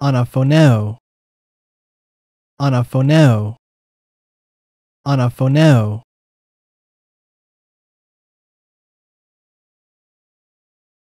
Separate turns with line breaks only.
on a phoneo. on a phoneo. on a phoneo.